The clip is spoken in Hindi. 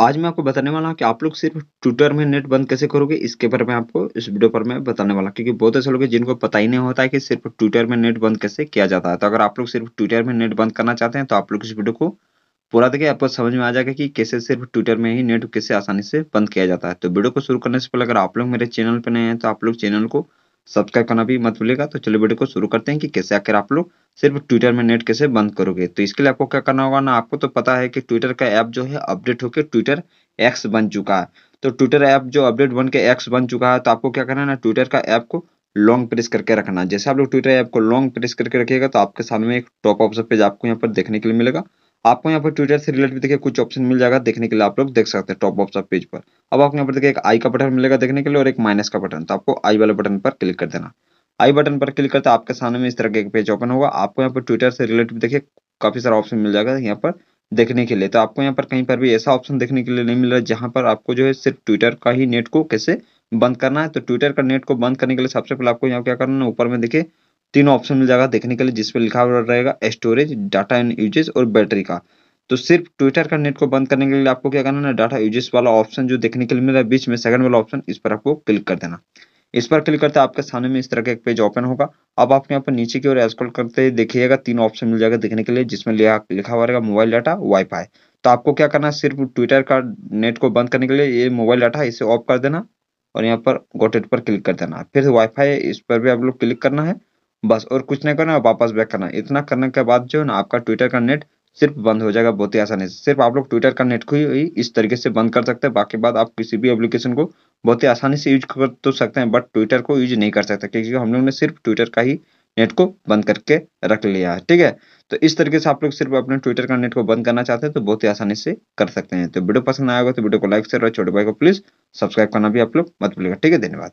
आज मैं आपको बताने वाला हूँ कि आप लोग सिर्फ ट्विटर में नेट बंद कैसे करोगे इसके बारे में आपको इस वीडियो पर मैं बताने वाला क्योंकि बहुत ऐसे लोग हैं जिनको पता ही नहीं होता है कि सिर्फ ट्विटर में नेट बंद कैसे किया जाता है तो अगर आप लोग सिर्फ ट्विटर में नेट बंद करना चाहते हैं तो आप लोग इस वीडियो को पूरा देखिए आपको समझ में आ जाएगा कि कैसे सिर्फ ट्विटर में ही नेट कैसे आसानी से बंद किया जाता है तो वीडियो को शुरू करने से पहले अगर आप लोग मेरे चैनल पर नए हैं तो आप लोग चैनल को सब्सक्राइब करना भी मत भूलिएगा तो चलो वीडियो को शुरू करते हैं कि कैसे आकर आप लोग सिर्फ ट्विटर में नेट कैसे बंद करोगे तो इसके लिए आपको क्या करना होगा ना आपको तो पता है कि ट्विटर का ऐप जो है अपडेट होकर ट्विटर एक्स बन चुका है तो ट्विटर ऐप जो अपडेट बन के एक्स बन चुका है तो आपको क्या करना है ना ट्विटर का ऐप को लॉन्ग प्रेस करके रखना जैसे आप लोग ट्विटर ऐप को लॉन्ग प्रेस करके रखिएगा तो आपके सामने एक टॉप ऑप्शन पेज आपको यहाँ पर देखने के लिए मिलेगा आपको यहाँ पर ट्विटर से रिलेटेड देखिए कुछ ऑप्शन मिल जाएगा देखने के लिए आप लोग देख सकते हैं टॉप ऑफ सब पेज पर अब आपको यहाँ पर देखिए एक आई का बटन मिलेगा देखने के लिए और एक माइनस का बटन तो आपको आई वाले बटन पर क्लिक कर देना आई बटन पर क्लिक करते आपके सामने में इस तरह का एक पेज ओपन होगा आपको यहाँ पर ट्विटर से रिलेटेड देखिए काफी सारा ऑप्शन मिल जाएगा यहाँ पर देखने के लिए तो आपको यहाँ पर कहीं पर भी ऐसा ऑप्शन देखने के लिए नहीं मिल रहा है जहाँ पर आपको जो है सिर्फ ट्विटर का ही नेट को कैसे बंद करना है तो ट्विटर का नेट को बंद करने के लिए सबसे पहले आपको यहाँ क्या करना है ऊपर में देखिए तीनों ऑप्शन मिल जाएगा देखने के लिए जिस पर लिखा हुआ रहेगा स्टोरेज डाटा एंड यूजेस और बैटरी का तो सिर्फ ट्विटर का नेट को बंद करने के लिए आपको क्या करना है डाटा यूजेस वाला ऑप्शन जो देखने के लिए मिल रहा है बीच में सेकंड वाला ऑप्शन इस पर आपको क्लिक कर देना इस पर क्लिक करते आपके सामने में इस तरह का एक पेज ओपन होगा अब आप यहाँ पर नीचे की ओर स्क्रॉल करते देखिएगा तीन ऑप्शन मिल जाएगा देखने के लिए जिसमें लिखा हुआ रहेगा मोबाइल डाटा वाईफाई तो आपको क्या करना है सिर्फ ट्विटर का नेट को बंद करने के लिए ये मोबाइल डाटा इसे ऑफ कर देना और यहाँ पर गोटेट पर क्लिक कर देना फिर वाईफाई इस पर भी आप लोग क्लिक करना है बस और कुछ नहीं करना वापस बैक करना इतना करने के बाद जो ना आपका ट्विटर का नेट सिर्फ बंद हो जाएगा बहुत ही आसानी से सिर्फ आप लोग ट्विटर का नेट को ही इस तरीके से बंद कर सकते हैं बाकी बाद आप किसी भी एप्लीकेशन को बहुत ही आसानी से यूज कर तो सकते हैं बट ट्विटर को यूज नहीं कर सकते क्योंकि हम लोग ने सिर्फ ट्विटर का ही नेट को बंद करके रख लिया है ठीक है तो इस तरीके से आप लोग सिर्फ अपने ट्विटर का नेट को बंद करना चाहते हैं तो बहुत ही आसानी से कर सकते हैं तो वीडियो पसंद आएगा तो वीडियो को लाइक शेयर और छोटे भाई को प्लीज सब्सक्राइब करना भी आप लोग मत भूलिएगा ठीक है धन्यवाद